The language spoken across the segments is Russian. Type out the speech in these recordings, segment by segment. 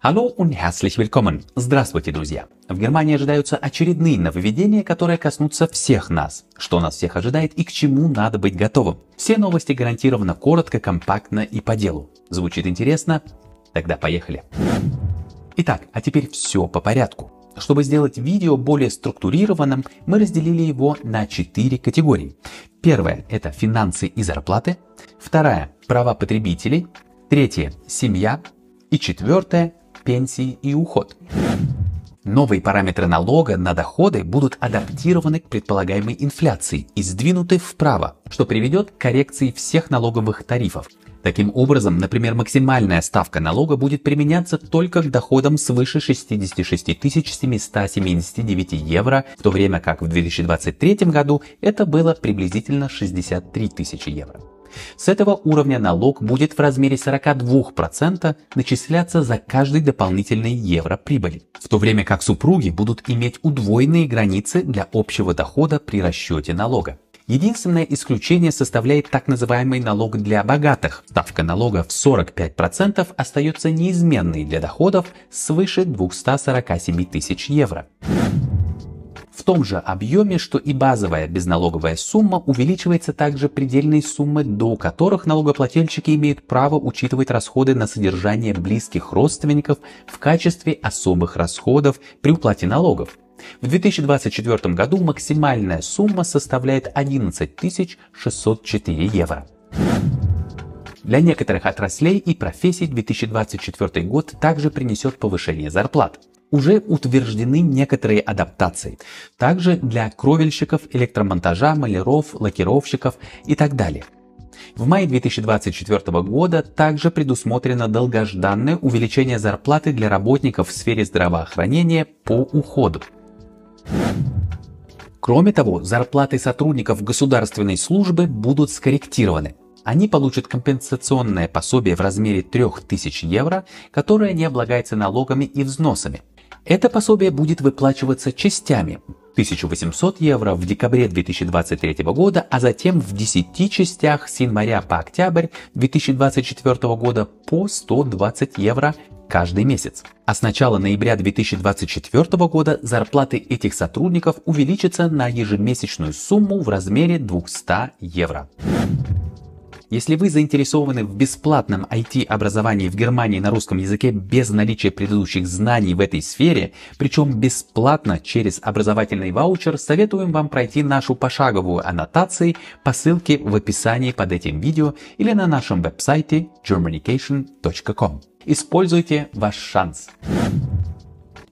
Hallo und herzlich willkommen. Здравствуйте, друзья. В Германии ожидаются очередные нововведения, которые коснутся всех нас. Что нас всех ожидает и к чему надо быть готовым. Все новости гарантированно коротко, компактно и по делу. Звучит интересно? Тогда поехали. Итак, а теперь все по порядку. Чтобы сделать видео более структурированным, мы разделили его на 4 категории. Первая – это финансы и зарплаты. Вторая – права потребителей. Третья – семья. И четвертое пенсии и уход. Новые параметры налога на доходы будут адаптированы к предполагаемой инфляции и сдвинуты вправо, что приведет к коррекции всех налоговых тарифов. Таким образом, например, максимальная ставка налога будет применяться только к доходам свыше 66 779 евро, в то время как в 2023 году это было приблизительно 63 тысячи евро. С этого уровня налог будет в размере 42% начисляться за каждый дополнительный евро прибыли, в то время как супруги будут иметь удвоенные границы для общего дохода при расчете налога. Единственное исключение составляет так называемый налог для богатых. Ставка налога в 45% остается неизменной для доходов свыше 247 тысяч евро том же объеме, что и базовая безналоговая сумма, увеличивается также предельные суммы, до которых налогоплательщики имеют право учитывать расходы на содержание близких родственников в качестве особых расходов при уплате налогов. В 2024 году максимальная сумма составляет 11 604 евро. Для некоторых отраслей и профессий 2024 год также принесет повышение зарплат уже утверждены некоторые адаптации. Также для кровельщиков, электромонтажа, маляров, лакировщиков и так далее. В мае 2024 года также предусмотрено долгожданное увеличение зарплаты для работников в сфере здравоохранения по уходу. Кроме того, зарплаты сотрудников государственной службы будут скорректированы. Они получат компенсационное пособие в размере 3000 евро, которое не облагается налогами и взносами. Это пособие будет выплачиваться частями. 1800 евро в декабре 2023 года, а затем в 10 частях с января по октябрь 2024 года по 120 евро каждый месяц. А с начала ноября 2024 года зарплаты этих сотрудников увеличатся на ежемесячную сумму в размере 200 евро. Если вы заинтересованы в бесплатном IT-образовании в Германии на русском языке без наличия предыдущих знаний в этой сфере, причем бесплатно через образовательный ваучер, советуем вам пройти нашу пошаговую аннотацию по ссылке в описании под этим видео или на нашем веб-сайте germanication.com. Используйте ваш шанс.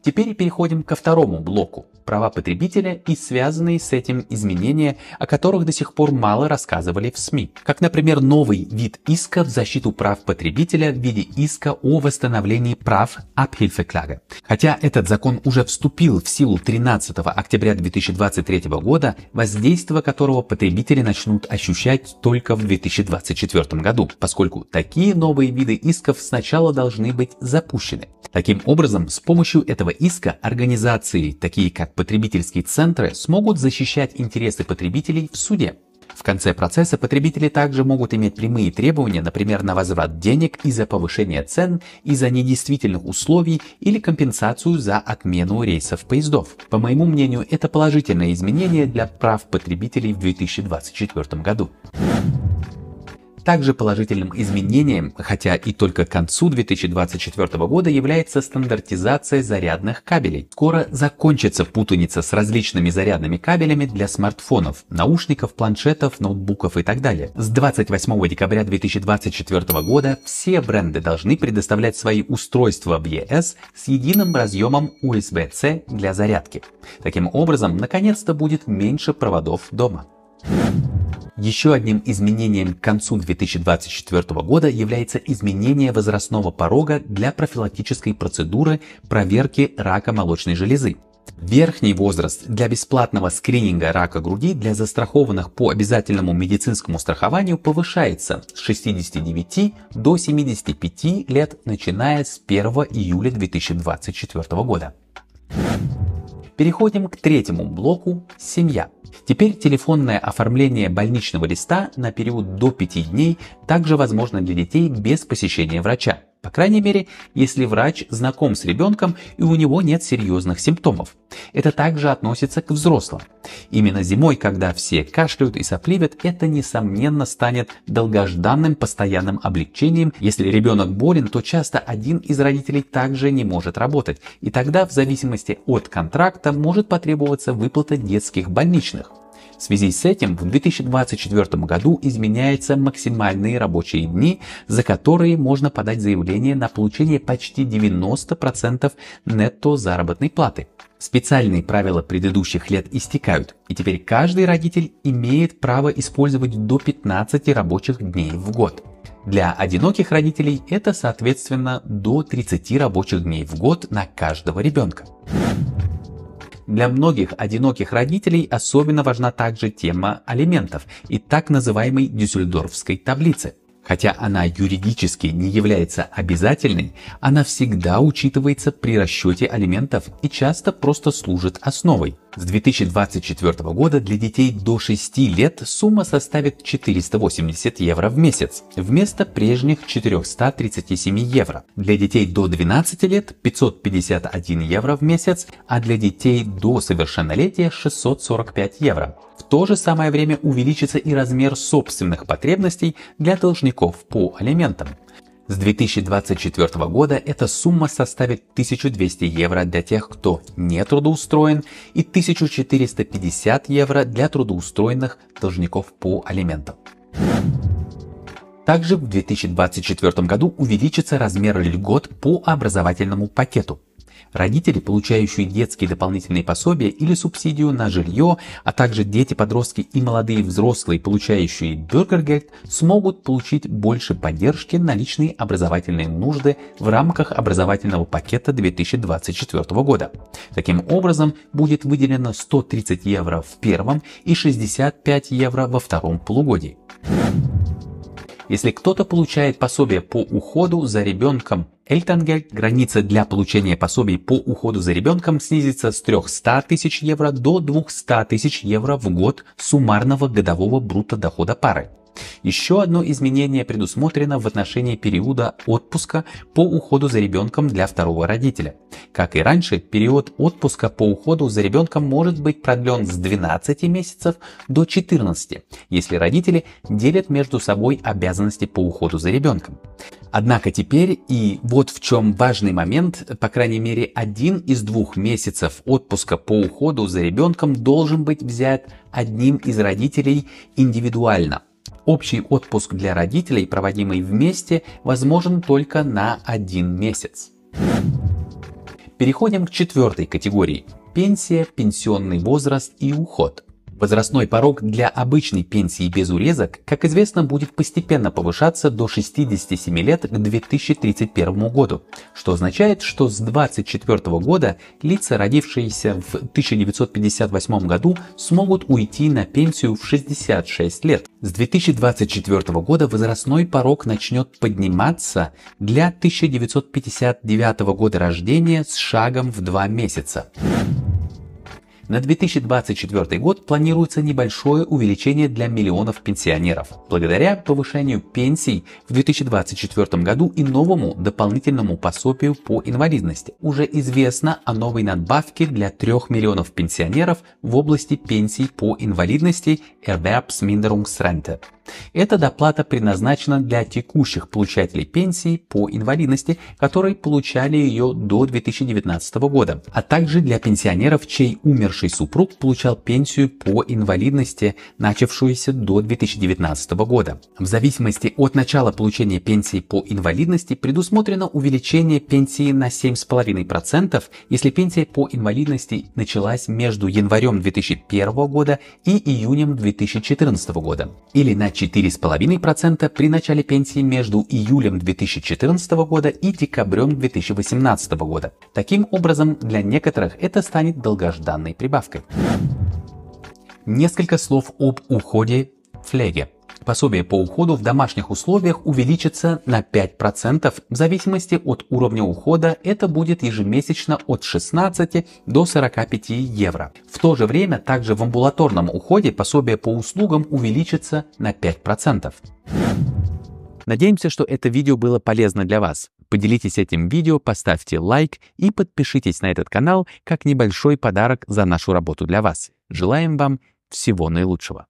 Теперь переходим ко второму блоку права потребителя и связанные с этим изменения, о которых до сих пор мало рассказывали в СМИ. Как, например, новый вид иска в защиту прав потребителя в виде иска о восстановлении прав Abhilfeklage. Хотя этот закон уже вступил в силу 13 октября 2023 года, воздействие которого потребители начнут ощущать только в 2024 году, поскольку такие новые виды исков сначала должны быть запущены. Таким образом, с помощью этого иска организации, такие как потребительские центры, смогут защищать интересы потребителей в суде. В конце процесса потребители также могут иметь прямые требования, например, на возврат денег из-за повышения цен, из-за недействительных условий или компенсацию за отмену рейсов поездов. По моему мнению, это положительное изменение для прав потребителей в 2024 году. Также положительным изменением, хотя и только к концу 2024 года, является стандартизация зарядных кабелей. Скоро закончится путаница с различными зарядными кабелями для смартфонов, наушников, планшетов, ноутбуков и так далее. С 28 декабря 2024 года все бренды должны предоставлять свои устройства в ЕС с единым разъемом USB-C для зарядки. Таким образом, наконец-то будет меньше проводов дома. Еще одним изменением к концу 2024 года является изменение возрастного порога для профилактической процедуры проверки рака молочной железы. Верхний возраст для бесплатного скрининга рака груди для застрахованных по обязательному медицинскому страхованию повышается с 69 до 75 лет, начиная с 1 июля 2024 года. Переходим к третьему блоку – семья. Теперь телефонное оформление больничного листа на период до 5 дней также возможно для детей без посещения врача по крайней мере, если врач знаком с ребенком и у него нет серьезных симптомов. Это также относится к взрослым. Именно зимой, когда все кашляют и сопливят, это несомненно станет долгожданным постоянным облегчением. Если ребенок болен, то часто один из родителей также не может работать, и тогда в зависимости от контракта может потребоваться выплата детских больничных. В связи с этим в 2024 году изменяются максимальные рабочие дни, за которые можно подать заявление на получение почти 90% нетто заработной платы. Специальные правила предыдущих лет истекают, и теперь каждый родитель имеет право использовать до 15 рабочих дней в год. Для одиноких родителей это, соответственно, до 30 рабочих дней в год на каждого ребенка. Для многих одиноких родителей особенно важна также тема алиментов и так называемой Дюссельдорфской таблицы. Хотя она юридически не является обязательной, она всегда учитывается при расчете алиментов и часто просто служит основой. С 2024 года для детей до 6 лет сумма составит 480 евро в месяц вместо прежних 437 евро. Для детей до 12 лет 551 евро в месяц, а для детей до совершеннолетия 645 евро. В то же самое время увеличится и размер собственных потребностей для должников по алиментам. С 2024 года эта сумма составит 1200 евро для тех, кто не трудоустроен, и 1450 евро для трудоустроенных должников по алиментам. Также в 2024 году увеличится размер льгот по образовательному пакету. Родители, получающие детские дополнительные пособия или субсидию на жилье, а также дети-подростки и молодые взрослые, получающие бюргергельд, смогут получить больше поддержки на личные образовательные нужды в рамках образовательного пакета 2024 года. Таким образом, будет выделено 130 евро в первом и 65 евро во втором полугодии. Если кто-то получает пособие по уходу за ребенком Эльтангель, граница для получения пособий по уходу за ребенком снизится с 300 тысяч евро до 200 тысяч евро в год суммарного годового брутто дохода пары. Еще одно изменение предусмотрено в отношении периода отпуска по уходу за ребенком для второго родителя. Как и раньше, период отпуска по уходу за ребенком может быть продлен с 12 месяцев до 14, если родители делят между собой обязанности по уходу за ребенком. Однако теперь, и вот в чем важный момент, по крайней мере один из двух месяцев отпуска по уходу за ребенком должен быть взят одним из родителей индивидуально. Общий отпуск для родителей, проводимый вместе, возможен только на один месяц. Переходим к четвертой категории – пенсия, пенсионный возраст и уход. Возрастной порог для обычной пенсии без урезок, как известно, будет постепенно повышаться до 67 лет к 2031 году, что означает, что с 2024 года лица, родившиеся в 1958 году, смогут уйти на пенсию в 66 лет. С 2024 года возрастной порог начнет подниматься для 1959 года рождения с шагом в 2 месяца. На 2024 год планируется небольшое увеличение для миллионов пенсионеров, благодаря повышению пенсий в 2024 году и новому дополнительному пособию по инвалидности. Уже известно о новой надбавке для 3 миллионов пенсионеров в области пенсий по инвалидности Erwerbsminderungsrente. Эта доплата предназначена для текущих получателей пенсии по инвалидности, которые получали ее до 2019 года, а также для пенсионеров, чей умерший супруг получал пенсию по инвалидности, начавшуюся до 2019 года. В зависимости от начала получения пенсии по инвалидности предусмотрено увеличение пенсии на 7,5%, если пенсия по инвалидности началась между январем 2001 года и июнем 2014 года, или на 4,5% при начале пенсии между июлем 2014 года и декабрем 2018 года. Таким образом, для некоторых это станет долгожданной прибавкой. Несколько слов об уходе Флеге. Пособие по уходу в домашних условиях увеличится на 5% в зависимости от уровня ухода, это будет ежемесячно от 16 до 45 евро. В то же время также в амбулаторном уходе пособие по услугам увеличится на 5%. Надеемся, что это видео было полезно для вас. Поделитесь этим видео, поставьте лайк и подпишитесь на этот канал как небольшой подарок за нашу работу для вас. Желаем вам всего наилучшего.